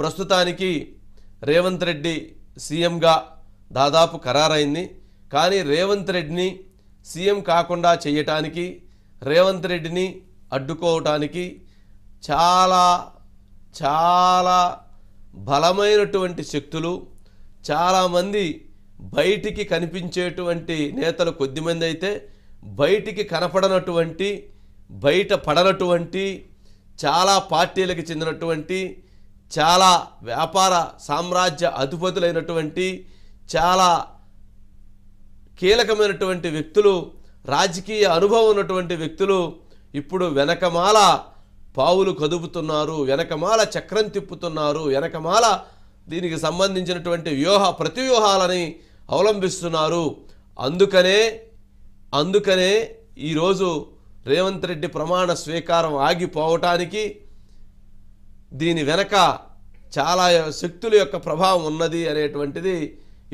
ప్రస్తుతానికి రేవంత్ రెడ్డి సీఎంగా దాదాపు ఖరారైంది కానీ రేవంత్ రెడ్డిని సీఎం కాకుండా చేయటానికి రేవంత్ రెడ్డిని అడ్డుకోవటానికి చాలా చాలా బలమైనటువంటి శక్తులు చాలామంది బయటికి కనిపించేటువంటి నేతలు కొద్దిమంది అయితే బయటికి కనపడనటువంటి బయట పడనటువంటి చాలా పార్టీలకు చెందినటువంటి చాలా వ్యాపార సామ్రాజ్య అధిపతులైనటువంటి చాలా కీలకమైనటువంటి వ్యక్తులు రాజకీయ అనుభవం ఉన్నటువంటి వ్యక్తులు ఇప్పుడు వెనకమాల పావులు కదుపుతున్నారు వెనకమాల చక్రం తిప్పుతున్నారు వెనకమాల దీనికి సంబంధించినటువంటి వ్యూహ ప్రతివ్యూహాలని అవలంబిస్తున్నారు అందుకనే అందుకనే ఈరోజు రేవంత్ రెడ్డి ప్రమాణ స్వీకారం ఆగిపోవటానికి దీని వెనక చాలా శక్తుల యొక్క ప్రభావం ఉన్నది అనేటువంటిది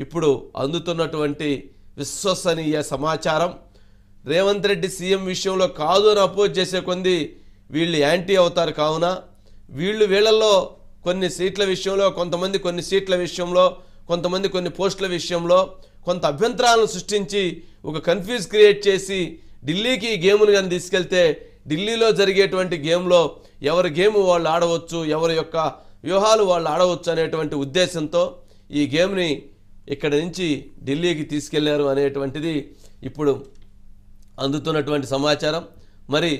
ఇప్పుడు అందుతున్నటువంటి విశ్వసనీయ సమాచారం రేవంత్ రెడ్డి సీఎం విషయంలో కాదు అని అపోజ్ చేసే కొంది వీళ్ళు యాంటీ అవుతారు కావున వీళ్ళు వీళ్ళల్లో కొన్ని సీట్ల విషయంలో కొంతమంది కొన్ని సీట్ల విషయంలో కొంతమంది కొన్ని పోస్టుల విషయంలో కొంత అభ్యంతరాలను సృష్టించి ఒక కన్ఫ్యూజ్ క్రియేట్ చేసి ఢిల్లీకి ఈ గేమ్ను కానీ తీసుకెళ్తే ఢిల్లీలో జరిగేటువంటి గేమ్లో ఎవరి గేమ్ వాళ్ళు ఆడవచ్చు ఎవరి యొక్క వ్యూహాలు వాళ్ళు ఆడవచ్చు అనేటువంటి ఉద్దేశంతో ఈ గేమ్ని ఇక్కడ నుంచి ఢిల్లీకి తీసుకెళ్లారు అనేటువంటిది ఇప్పుడు అందుతున్నటువంటి సమాచారం మరి